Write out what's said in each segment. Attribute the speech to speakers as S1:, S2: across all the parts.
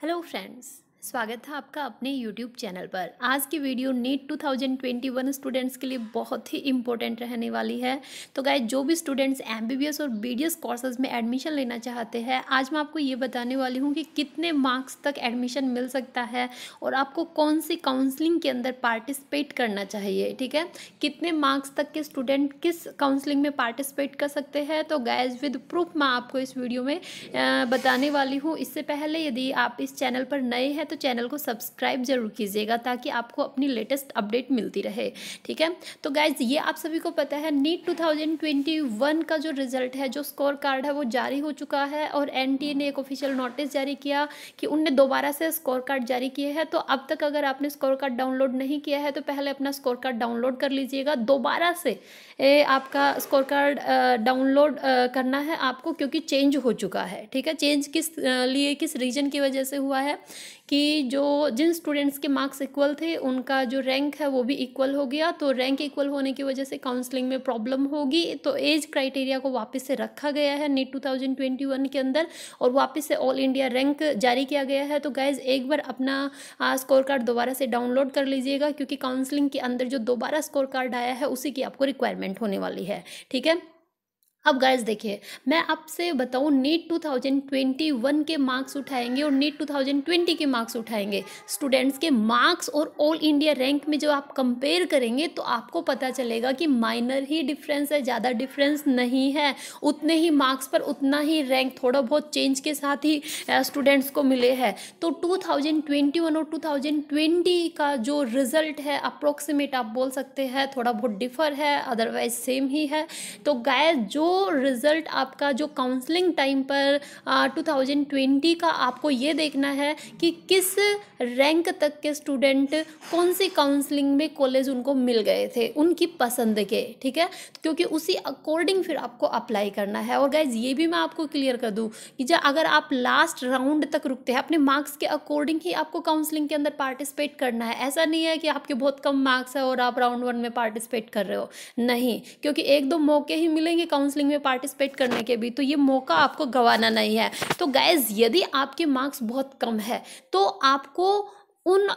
S1: Hello friends, स्वागत है आपका अपने YouTube चैनल पर आज की वीडियो नीट 2021 स्टूडेंट्स के लिए बहुत ही इंपॉर्टेंट रहने वाली है तो गाय जो भी स्टूडेंट्स एम और बीडीएस कोर्सेज में एडमिशन लेना चाहते हैं आज मैं आपको ये बताने वाली हूँ कि कितने मार्क्स तक एडमिशन मिल सकता है और आपको कौन सी काउंसलिंग के अंदर पार्टिसिपेट करना चाहिए ठीक है कितने मार्क्स तक के स्टूडेंट किस काउंसलिंग में पार्टिसिपेट कर सकते हैं तो गायज विद प्रूफ मैं आपको इस वीडियो में बताने वाली हूँ इससे पहले यदि आप इस चैनल पर नए हैं तो चैनल को सब्सक्राइब जरूर कीजिएगा ताकि आपको अपनी लेटेस्ट अपडेट मिलती रहे ठीक है तो गाइज ये आप सभी को पता है नीट 2021 का जो रिजल्ट है जो स्कोर कार्ड है वो जारी हो चुका है और एन ने एक ऑफिशियल नोटिस जारी किया कि उनने दोबारा से स्कोर कार्ड जारी किए हैं तो अब तक अगर आपने स्कोर कार्ड डाउनलोड नहीं किया है तो पहले अपना स्कोर कार्ड डाउनलोड कर लीजिएगा दोबारा से ए, आपका स्कोर कार्ड डाउनलोड करना है आपको क्योंकि चेंज हो चुका है ठीक है चेंज किस लिए किस रीजन की वजह से हुआ है कि जो जिन स्टूडेंट्स के मार्क्स इक्वल थे उनका जो रैंक है वो भी इक्वल हो गया तो रैंक इक्वल होने की वजह से काउंसलिंग में प्रॉब्लम होगी तो एज क्राइटेरिया को वापस से रखा गया है नीट 2021 के अंदर और वापस से ऑल इंडिया रैंक जारी किया गया है तो गाइज एक बार अपना स्कोर कार्ड दोबारा से डाउनलोड कर लीजिएगा क्योंकि काउंसलिंग के अंदर जो दोबारा स्कोर कार्ड आया है उसी की आपको रिक्वायरमेंट होने वाली है ठीक है अब गाइस देखिए मैं आपसे बताऊं नीट 2021 के मार्क्स उठाएंगे और नीट 2020 के मार्क्स उठाएंगे स्टूडेंट्स के मार्क्स और ऑल इंडिया रैंक में जो आप कंपेयर करेंगे तो आपको पता चलेगा कि माइनर ही डिफरेंस है ज़्यादा डिफरेंस नहीं है उतने ही मार्क्स पर उतना ही रैंक थोड़ा बहुत चेंज के साथ ही स्टूडेंट्स को मिले हैं तो टू और टू का जो रिज़ल्ट है अप्रोक्सीमेट आप बोल सकते हैं थोड़ा बहुत डिफर है अदरवाइज सेम ही है तो गायज जो रिज़ल्ट आपका जो काउंसलिंग टाइम पर टू थाउजेंड ट्वेंटी का आपको ये देखना है कि किस रैंक तक के स्टूडेंट कौन सी काउंसलिंग में कॉलेज उनको मिल गए थे उनकी पसंद के ठीक है क्योंकि उसी अकॉर्डिंग फिर आपको अप्लाई करना है और गाइज ये भी मैं आपको क्लियर कर दूँ कि जब अगर आप लास्ट राउंड तक रुकते हैं अपने मार्क्स के अकॉर्डिंग ही आपको काउंसलिंग के अंदर पार्टिसिपेट करना है ऐसा नहीं है कि आपके बहुत कम मार्क्स है और आप राउंड वन में पार्टिसिपेट कर रहे हो नहीं क्योंकि एक दो मौके ही मिलेंगे काउंसलिंग काउंसलिंग में पार्टिसिपेट करने के भी तो ये मौका आपको गंवाना नहीं है तो गैज़ यदि आपके मार्क्स बहुत कम है तो आपको उन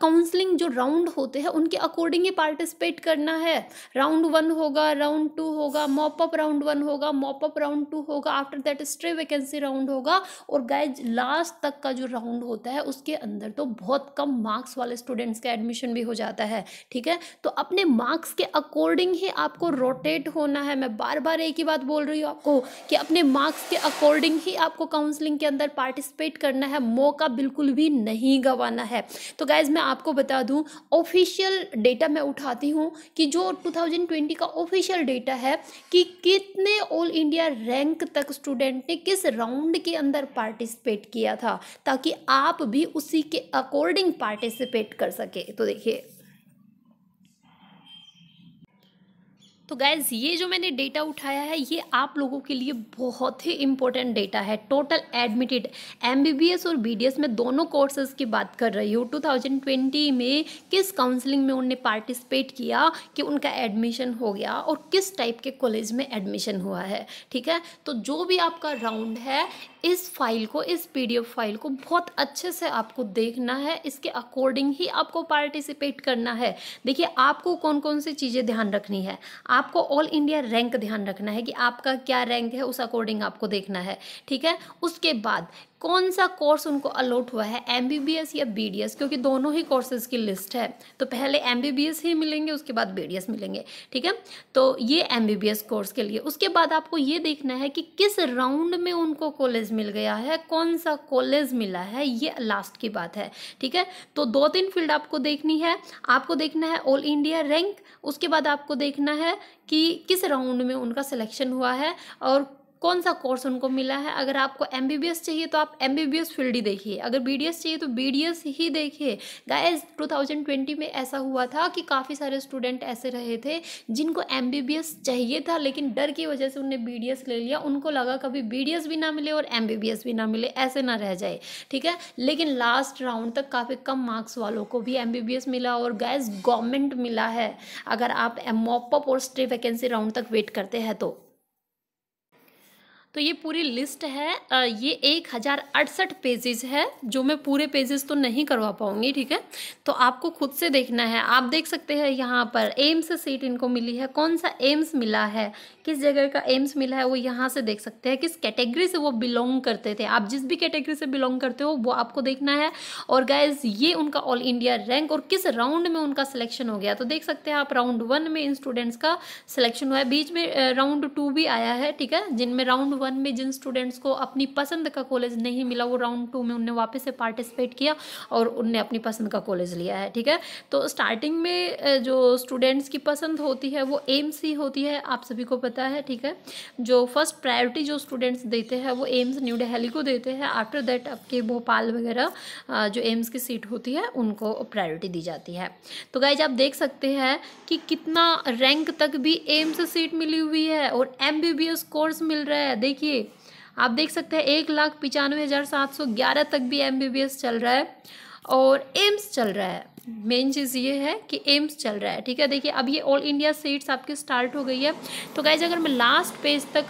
S1: काउंसलिंग uh, जो राउंड होते हैं उनके अकॉर्डिंग ही पार्टिसिपेट करना है राउंड वन होगा राउंड टू होगा मॉपअप राउंड वन होगा मॉपअप राउंड टू होगा after that stray vacancy round होगा और गाइज लास्ट तक का जो राउंड होता है उसके अंदर तो बहुत कम मार्क्स वाले स्टूडेंट्स का एडमिशन भी हो जाता है ठीक है तो अपने मार्क्स के अकॉर्डिंग ही आपको रोटेट होना है मैं बार बार एक ही बात बोल रही हूँ आपको कि अपने मार्क्स के अकॉर्डिंग ही आपको काउंसलिंग के अंदर पार्टिसिपेट करना है मौका बिल्कुल भी नहीं गंवाना है तो गाइज मैं आपको बता दूँ ऑफिशियल डेटा मैं उठाती हूँ कि जो 2020 का ऑफिशियल डेटा है कि कितने ऑल इंडिया रैंक तक स्टूडेंट ने किस राउंड के अंदर पार्टिसिपेट किया था ताकि आप भी उसी के अकॉर्डिंग पार्टिसिपेट कर सके तो देखिए तो गैज़ ये जो मैंने डेटा उठाया है ये आप लोगों के लिए बहुत ही इंपॉर्टेंट डेटा है टोटल एडमिटेड एमबीबीएस और बीडीएस में दोनों कोर्सेज की बात कर रही हूँ 2020 में किस काउंसलिंग में उनने पार्टिसिपेट किया कि उनका एडमिशन हो गया और किस टाइप के कॉलेज में एडमिशन हुआ है ठीक है तो जो भी आपका राउंड है इस फाइल को इस पीडीएफ फाइल को बहुत अच्छे से आपको देखना है इसके अकॉर्डिंग ही आपको पार्टिसिपेट करना है देखिए आपको कौन कौन सी चीज़ें ध्यान रखनी है आपको ऑल इंडिया रैंक ध्यान रखना है कि आपका क्या रैंक है उस अकॉर्डिंग आपको देखना है ठीक है उसके बाद कौन सा कोर्स उनको अलॉट हुआ है एम या बी क्योंकि दोनों ही कोर्सेज की लिस्ट है तो पहले एम ही मिलेंगे उसके बाद बी मिलेंगे ठीक है तो ये एम कोर्स के लिए उसके बाद आपको ये देखना है कि किस राउंड में उनको कॉलेज मिल गया है कौन सा कॉलेज मिला है ये लास्ट की बात है ठीक है तो दो तीन फील्ड आपको देखनी है आपको देखना है ऑल इंडिया रैंक उसके बाद आपको देखना है कि किस राउंड में उनका सिलेक्शन हुआ है और कौन सा कोर्स उनको मिला है अगर आपको एम चाहिए तो आप एम फील्ड ही देखिए अगर बी चाहिए तो बी ही देखिए गाइज 2020 में ऐसा हुआ था कि काफ़ी सारे स्टूडेंट ऐसे रहे थे जिनको एम चाहिए था लेकिन डर की वजह से उनने बी ले लिया उनको लगा कभी बी भी ना मिले और एम भी ना मिले ऐसे ना रह जाए ठीक है लेकिन लास्ट राउंड तक काफ़ी कम मार्क्स वालों को भी एम मिला और गैस गवर्नमेंट मिला है अगर आप एम और स्टे वैकेंसी राउंड तक वेट करते हैं तो तो ये पूरी लिस्ट है ये एक हज़ार अड़सठ पेजेस है जो मैं पूरे पेजेस तो नहीं करवा पाऊँगी ठीक है तो आपको खुद से देखना है आप देख सकते हैं यहाँ पर एम्स सीट इनको मिली है कौन सा एम्स मिला है किस जगह का एम्स मिला है वो यहाँ से देख सकते हैं किस कैटेगरी से वो बिलोंग करते थे आप जिस भी कैटेगरी से बिलोंग करते हो वो आपको देखना है और गाइज ये उनका ऑल इंडिया रैंक और किस राउंड में उनका सिलेक्शन हो गया तो देख सकते हैं आप राउंड वन में इन स्टूडेंट्स का सिलेक्शन हुआ है बीच में राउंड टू भी आया है ठीक है जिनमें राउंड वन में जिन स्टूडेंट्स को अपनी पसंद का कॉलेज नहीं मिला वो राउंड टू में उनने वापस से पार्टिसिपेट किया और उनने अपनी पसंद का कॉलेज लिया है ठीक है तो स्टार्टिंग में जो स्टूडेंट्स की पसंद होती है वो एम्स ही होती है आप सभी को पता है ठीक है जो फर्स्ट प्रायोरिटी जो स्टूडेंट्स देते हैं वो एम्स न्यू दिल्ली को देते हैं आफ्टर दैट आपके भोपाल वगैरह जो एम्स की सीट होती है उनको प्रायोरिटी दी जाती है तो गाइज आप देख सकते हैं कि कितना रैंक तक भी एम्स सीट मिली हुई है और एम कोर्स मिल रहा है देखिए आप देख सकते हैं एक लाख पिचानवे हज़ार सात सौ ग्यारह तक भी एमबीबीएस चल रहा है और एम्स चल रहा है मेन चीज़ ये है कि एम्स चल रहा है ठीक है देखिए अब ये ऑल इंडिया सीट्स आपकी स्टार्ट हो गई है तो गाइज अगर मैं लास्ट पेज तक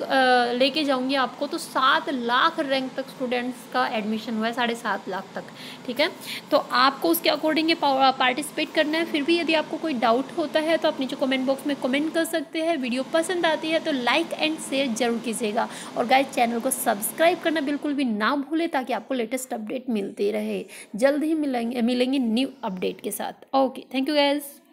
S1: लेके जाऊँगी आपको तो सात लाख रैंक तक स्टूडेंट्स का एडमिशन हुआ है साढ़े सात लाख तक ठीक है तो आपको उसके अकॉर्डिंग ये पार्टिसिपेट करना है फिर भी यदि आपको कोई डाउट होता है तो आप नीचे कॉमेंट बॉक्स में कमेंट कर सकते हैं वीडियो पसंद आती है तो लाइक एंड शेयर जरूर कीजिएगा और गाइज चैनल को सब्सक्राइब करना बिल्कुल भी ना भूलें ताकि आपको लेटेस्ट अपडेट मिलती रहे जल्द ही मिलेंगे मिलेंगे न्यू अपडेट के साथ ओके थैंक यू गैस